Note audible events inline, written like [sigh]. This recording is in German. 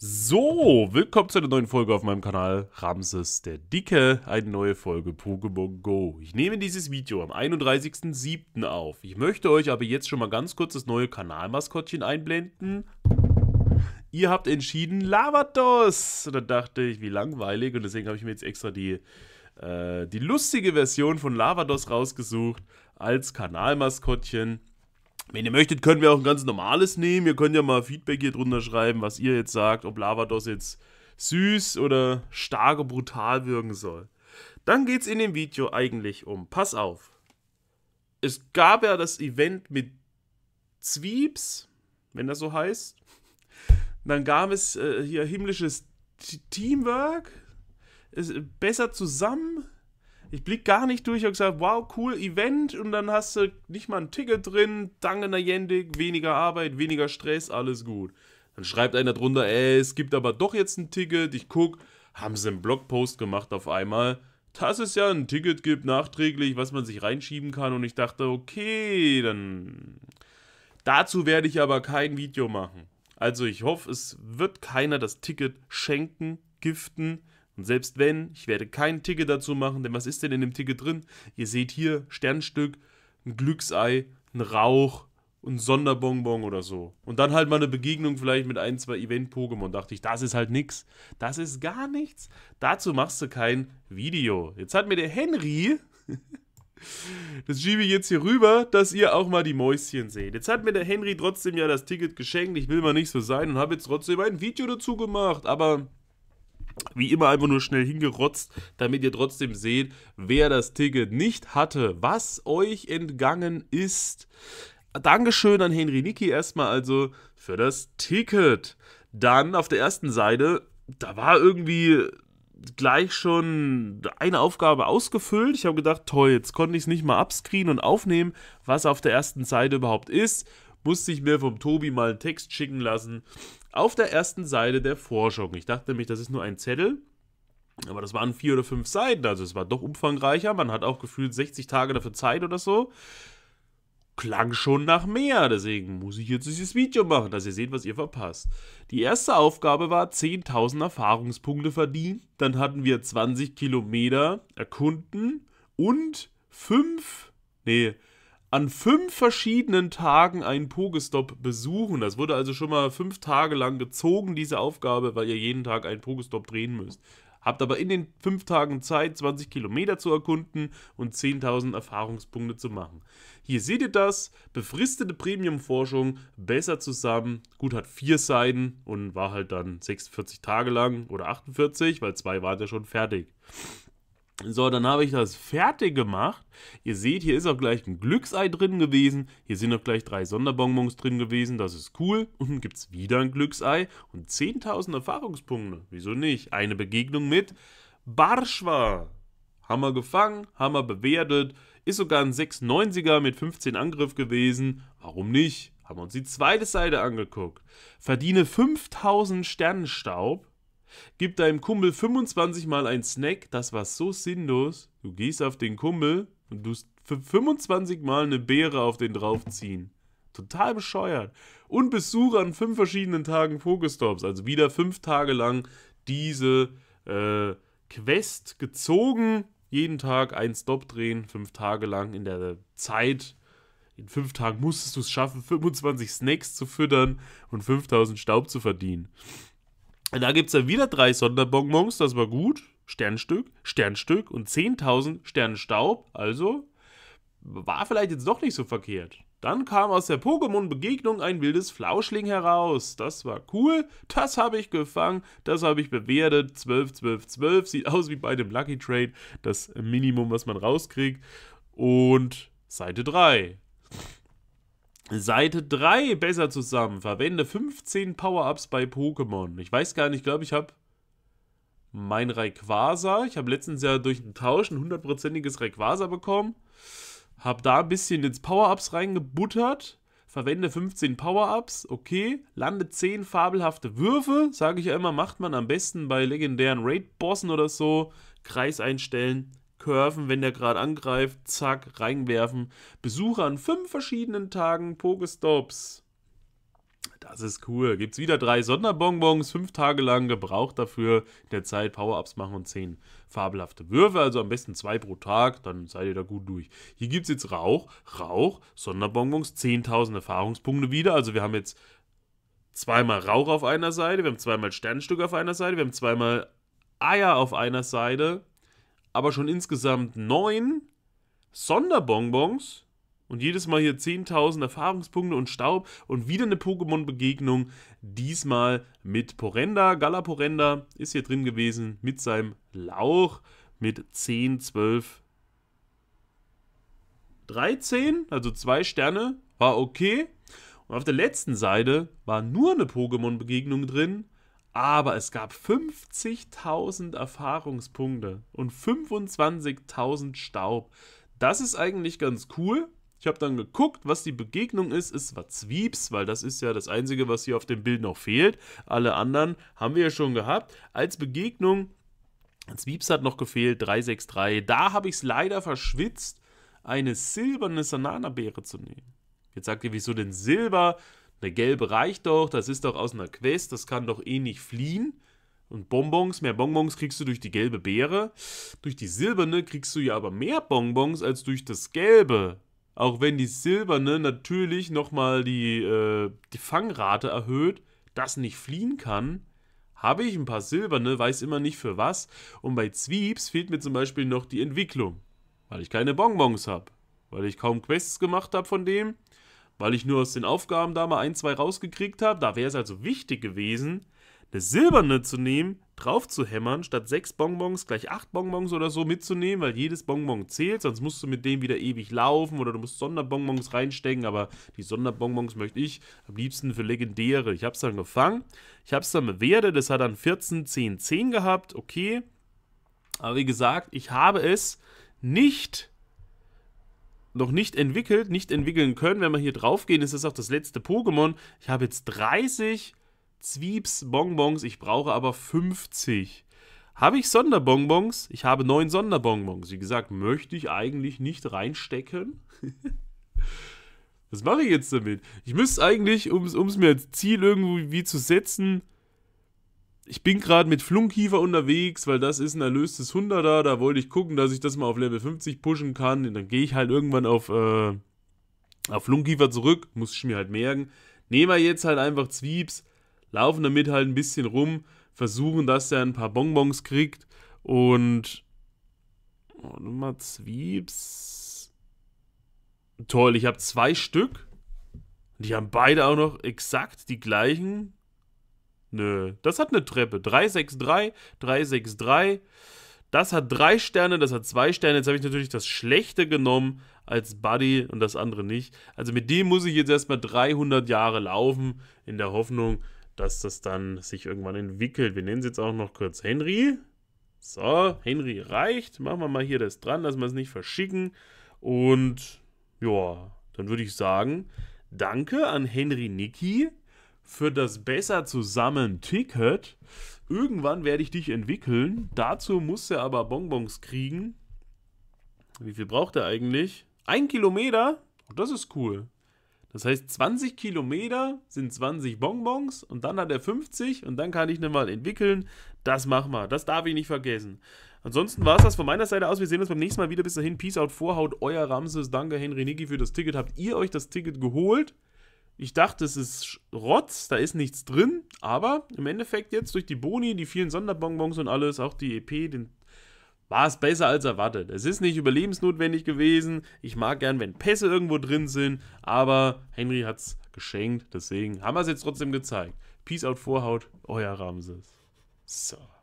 So, willkommen zu einer neuen Folge auf meinem Kanal Ramses der Dicke, eine neue Folge Pokémon Go. Ich nehme dieses Video am 31.07. auf. Ich möchte euch aber jetzt schon mal ganz kurz das neue Kanalmaskottchen einblenden. Ihr habt entschieden Lavatos! Und da dachte ich, wie langweilig und deswegen habe ich mir jetzt extra die, äh, die lustige Version von Lavados rausgesucht als Kanalmaskottchen. Wenn ihr möchtet, können wir auch ein ganz normales nehmen. Ihr könnt ja mal Feedback hier drunter schreiben, was ihr jetzt sagt, ob Lavados jetzt süß oder stark und brutal wirken soll. Dann geht es in dem Video eigentlich um. Pass auf. Es gab ja das Event mit Zwiebs, wenn das so heißt. Dann gab es äh, hier himmlisches T Teamwork. Es, besser zusammen ich blick gar nicht durch und gesagt, wow, cool Event und dann hast du nicht mal ein Ticket drin, danke Najendik, weniger Arbeit, weniger Stress, alles gut. Dann schreibt einer drunter, ey, es gibt aber doch jetzt ein Ticket, ich guck, haben sie einen Blogpost gemacht auf einmal, dass es ja ein Ticket gibt, nachträglich, was man sich reinschieben kann und ich dachte, okay, dann... Dazu werde ich aber kein Video machen. Also ich hoffe, es wird keiner das Ticket schenken, giften, und selbst wenn, ich werde kein Ticket dazu machen, denn was ist denn in dem Ticket drin? Ihr seht hier Sternstück, ein Glücksei, ein Rauch, ein Sonderbonbon oder so. Und dann halt mal eine Begegnung vielleicht mit ein, zwei Event-Pokémon. Dachte ich, das ist halt nix. Das ist gar nichts. Dazu machst du kein Video. Jetzt hat mir der Henry... [laughs] das schiebe ich jetzt hier rüber, dass ihr auch mal die Mäuschen seht. Jetzt hat mir der Henry trotzdem ja das Ticket geschenkt. Ich will mal nicht so sein und habe jetzt trotzdem ein Video dazu gemacht. Aber wie immer einfach nur schnell hingerotzt, damit ihr trotzdem seht, wer das Ticket nicht hatte, was euch entgangen ist. Dankeschön an Henry Niki erstmal also für das Ticket. Dann auf der ersten Seite, da war irgendwie gleich schon eine Aufgabe ausgefüllt. Ich habe gedacht, toll, jetzt konnte ich es nicht mal abscreenen und aufnehmen, was auf der ersten Seite überhaupt ist musste ich mir vom Tobi mal einen Text schicken lassen. Auf der ersten Seite der Forschung. Ich dachte nämlich, das ist nur ein Zettel. Aber das waren vier oder fünf Seiten, also es war doch umfangreicher. Man hat auch gefühlt 60 Tage dafür Zeit oder so. Klang schon nach mehr, deswegen muss ich jetzt dieses Video machen, dass ihr seht, was ihr verpasst. Die erste Aufgabe war 10.000 Erfahrungspunkte verdienen. Dann hatten wir 20 Kilometer erkunden und fünf, nee, an fünf verschiedenen Tagen einen Pokestop besuchen. Das wurde also schon mal fünf Tage lang gezogen, diese Aufgabe, weil ihr jeden Tag einen Pokestop drehen müsst. Habt aber in den fünf Tagen Zeit, 20 Kilometer zu erkunden und 10.000 Erfahrungspunkte zu machen. Hier seht ihr das, befristete Premium-Forschung, besser zusammen, gut hat vier Seiten und war halt dann 46 Tage lang oder 48, weil zwei waren ja schon fertig. So, dann habe ich das fertig gemacht. Ihr seht, hier ist auch gleich ein Glücksei drin gewesen. Hier sind auch gleich drei Sonderbonbons drin gewesen. Das ist cool. [laughs] Und dann gibt es wieder ein Glücksei und 10.000 Erfahrungspunkte. Wieso nicht? Eine Begegnung mit Barschwa. Hammer gefangen, Hammer bewertet. Ist sogar ein 690er mit 15 Angriff gewesen. Warum nicht? Haben wir uns die zweite Seite angeguckt. Verdiene 5000 Sternenstaub Gib deinem Kumpel 25 Mal einen Snack, das war so sinnlos. Du gehst auf den Kumpel und du 25 Mal eine Beere auf den draufziehen. Total bescheuert. Und Besuch an fünf verschiedenen Tagen Pokestops. Also wieder fünf Tage lang diese äh, Quest gezogen. Jeden Tag ein Stop drehen, fünf Tage lang in der Zeit. In fünf Tagen musstest du es schaffen, 25 Snacks zu füttern und 5000 Staub zu verdienen. Da gibt es dann wieder drei Sonderbonbons, das war gut. Sternstück, Sternstück und 10.000 Sternenstaub. Also war vielleicht jetzt doch nicht so verkehrt. Dann kam aus der Pokémon-Begegnung ein wildes Flauschling heraus. Das war cool. Das habe ich gefangen. Das habe ich bewertet. 12, 12, 12. Sieht aus wie bei dem Lucky Trade. Das Minimum, was man rauskriegt. Und Seite 3. Seite 3 besser zusammen. Verwende 15 Power-Ups bei Pokémon. Ich weiß gar nicht, ich glaube, ich habe mein Rayquaza. Ich habe letztens ja durch einen Tausch ein hundertprozentiges Rayquaza bekommen. Habe da ein bisschen ins Power-Ups reingebuttert. Verwende 15 Power-Ups, okay. Lande 10 fabelhafte Würfe, sage ich ja immer, macht man am besten bei legendären Raid-Bossen oder so. Kreis einstellen, Curven, wenn der gerade angreift, zack, reinwerfen. Besucher an fünf verschiedenen Tagen Pokestops. Das ist cool. Gibt es wieder drei Sonderbonbons, fünf Tage lang gebraucht dafür. In der Zeit Power-Ups machen und zehn fabelhafte Würfe, also am besten zwei pro Tag, dann seid ihr da gut durch. Hier gibt es jetzt Rauch, Rauch, Sonderbonbons, 10.000 Erfahrungspunkte wieder. Also wir haben jetzt zweimal Rauch auf einer Seite, wir haben zweimal Sternstück auf einer Seite, wir haben zweimal Eier auf einer Seite aber schon insgesamt neun Sonderbonbons und jedes Mal hier 10.000 Erfahrungspunkte und Staub und wieder eine Pokémon-Begegnung, diesmal mit Porenda. Galaporenda ist hier drin gewesen mit seinem Lauch mit 10, 12, 13, also zwei Sterne, war okay. Und auf der letzten Seite war nur eine Pokémon-Begegnung drin aber es gab 50.000 Erfahrungspunkte und 25.000 Staub. Das ist eigentlich ganz cool. Ich habe dann geguckt, was die Begegnung ist. Es war Zwiebs, weil das ist ja das Einzige, was hier auf dem Bild noch fehlt. Alle anderen haben wir ja schon gehabt. Als Begegnung, Zwiebs hat noch gefehlt, 363. Da habe ich es leider verschwitzt, eine silberne Sananabeere zu nehmen. Jetzt sagt ihr, wieso denn Silber? Der gelbe reicht doch, das ist doch aus einer Quest, das kann doch eh nicht fliehen. Und Bonbons, mehr Bonbons kriegst du durch die gelbe Beere. Durch die silberne kriegst du ja aber mehr Bonbons als durch das gelbe. Auch wenn die silberne natürlich nochmal die, äh, die Fangrate erhöht, das nicht fliehen kann. Habe ich ein paar silberne, weiß immer nicht für was. Und bei Zwiebs fehlt mir zum Beispiel noch die Entwicklung. Weil ich keine Bonbons habe. Weil ich kaum Quests gemacht habe von dem weil ich nur aus den Aufgaben da mal ein, zwei rausgekriegt habe. Da wäre es also wichtig gewesen, eine silberne zu nehmen, drauf zu hämmern, statt sechs Bonbons gleich acht Bonbons oder so mitzunehmen, weil jedes Bonbon zählt, sonst musst du mit dem wieder ewig laufen oder du musst Sonderbonbons reinstecken, aber die Sonderbonbons möchte ich am liebsten für legendäre. Ich habe es dann gefangen, ich habe es dann bewertet, das hat dann 14, 10, 10 gehabt, okay. Aber wie gesagt, ich habe es nicht noch nicht entwickelt, nicht entwickeln können. Wenn wir hier drauf gehen, ist das auch das letzte Pokémon. Ich habe jetzt 30 Zwiebs Bonbons, ich brauche aber 50. Habe ich Sonderbonbons? Ich habe 9 Sonderbonbons. Wie gesagt, möchte ich eigentlich nicht reinstecken. [laughs] Was mache ich jetzt damit? Ich müsste eigentlich, um es mir als Ziel irgendwie zu setzen, ich bin gerade mit Flunkiefer unterwegs, weil das ist ein erlöstes 100er. Da wollte ich gucken, dass ich das mal auf Level 50 pushen kann. Und dann gehe ich halt irgendwann auf, äh, auf Flunkiefer zurück. Muss ich mir halt merken. Nehmen wir jetzt halt einfach Zwiebs, laufen damit halt ein bisschen rum, versuchen, dass der ein paar Bonbons kriegt. Und. Oh, Nummer Zwiebs. Toll, ich habe zwei Stück. Die haben beide auch noch exakt die gleichen Nö, das hat eine Treppe. 363, 363. Das hat drei Sterne, das hat zwei Sterne. Jetzt habe ich natürlich das Schlechte genommen als Buddy und das andere nicht. Also mit dem muss ich jetzt erstmal 300 Jahre laufen, in der Hoffnung, dass das dann sich irgendwann entwickelt. Wir nennen es jetzt auch noch kurz Henry. So, Henry reicht. Machen wir mal hier das dran, dass wir es nicht verschicken. Und ja, dann würde ich sagen, danke an Henry Nicky für das besser zusammen Ticket. Irgendwann werde ich dich entwickeln. Dazu muss er aber Bonbons kriegen. Wie viel braucht er eigentlich? Ein Kilometer? Oh, das ist cool. Das heißt, 20 Kilometer sind 20 Bonbons und dann hat er 50 und dann kann ich ihn mal entwickeln. Das machen wir. Das darf ich nicht vergessen. Ansonsten war es das von meiner Seite aus. Wir sehen uns beim nächsten Mal wieder. Bis dahin, Peace out, Vorhaut, euer Ramses. Danke, Henry Niki, für das Ticket. Habt ihr euch das Ticket geholt? Ich dachte, es ist Rotz, da ist nichts drin, aber im Endeffekt jetzt durch die Boni, die vielen Sonderbonbons und alles, auch die EP, den war es besser als erwartet. Es ist nicht überlebensnotwendig gewesen. Ich mag gern, wenn Pässe irgendwo drin sind, aber Henry hat es geschenkt, deswegen haben wir es jetzt trotzdem gezeigt. Peace out Vorhaut, euer Ramses. So.